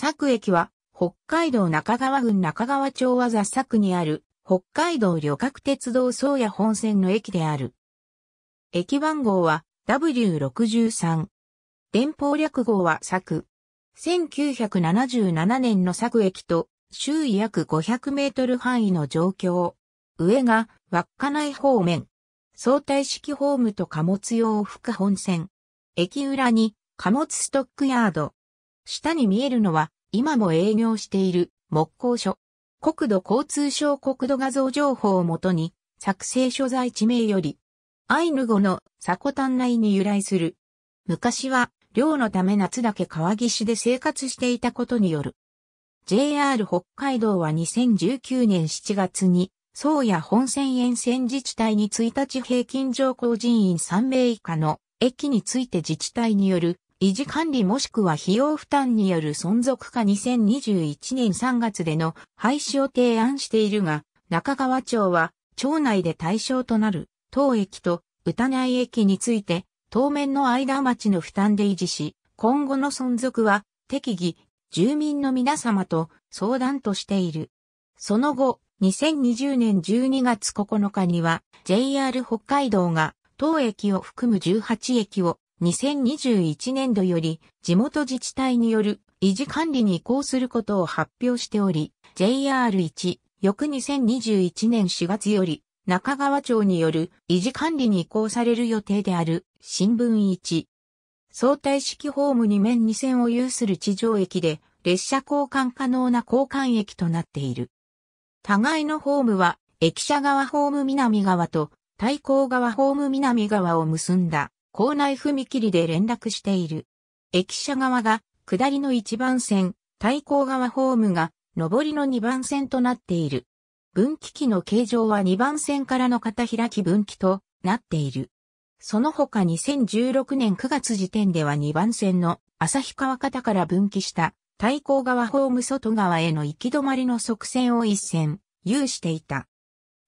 久駅は、北海道中川郡中川町和雑作にある、北海道旅客鉄道宗谷本線の駅である。駅番号は W63。電報略号は作。1977年の久駅と、周囲約500メートル範囲の状況。上が、稚内方面。相対式ホームと貨物用副本線。駅裏に貨物ストックヤード、下に見えるのは、今も営業している木工所。国土交通省国土画像情報をもとに、作成所在地名より、アイヌ語のサコタン内に由来する。昔は、漁のため夏だけ川岸で生活していたことによる。JR 北海道は2019年7月に、宗谷本線沿線自治体に1日平均乗降人員3名以下の駅について自治体による維持管理もしくは費用負担による存続化2021年3月での廃止を提案しているが、中川町は、町内で対象となる、当駅と歌内駅について、当面の間町の負担で維持し、今後の存続は、適宜、住民の皆様と相談としている。その後、2020年12月9日には、JR 北海道が、当駅を含む18駅を2021年度より地元自治体による維持管理に移行することを発表しており、JR1 翌2021年4月より中川町による維持管理に移行される予定である新聞1。相対式ホーム2面2線を有する地上駅で列車交換可能な交換駅となっている。互いのホームは駅舎側ホーム南側と対向側ホーム南側を結んだ校内踏切で連絡している。駅舎側が下りの1番線、対向側ホームが上りの2番線となっている。分岐器の形状は2番線からの片開き分岐となっている。その他2016年9月時点では2番線の旭川方から分岐した対向側ホーム外側への行き止まりの側線を一線有していた。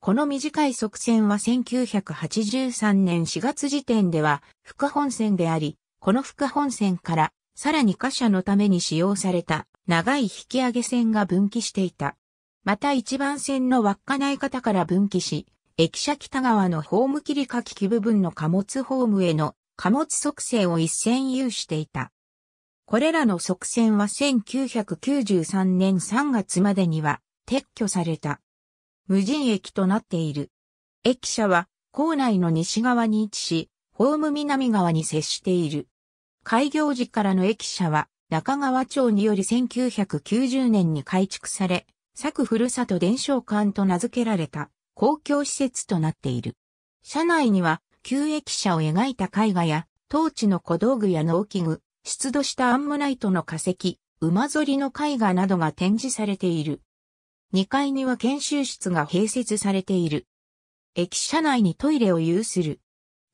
この短い側線は1983年4月時点では、副本線であり、この副本線からさらに貨車のために使用された長い引き上げ線が分岐していた。また一番線の輪っかない方から分岐し、駅舎北側のホーム切り書き機部分の貨物ホームへの貨物側線を一線有していた。これらの側線は1993年3月までには撤去された。無人駅となっている。駅舎は校内の西側に位置し、ホーム南側に接している。開業時からの駅舎は中川町により1990年に改築され、佐ふるさと伝承館と名付けられた公共施設となっている。車内には旧駅舎を描いた絵画や当地の小道具や農機具、出土したアンモナイトの化石、馬ぞりの絵画などが展示されている。2階には研修室が併設されている。駅舎内にトイレを有する。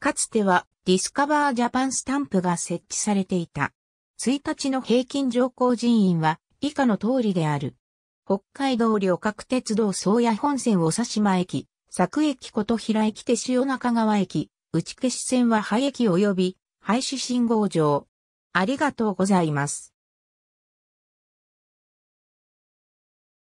かつてはディスカバージャパンスタンプが設置されていた。1日の平均乗降人員は以下の通りである。北海道旅客鉄道宗谷本線を佐島駅、佐久駅琴平駅手塩中川駅、打消し線は廃駅及び廃止信号場。ありがとうございます。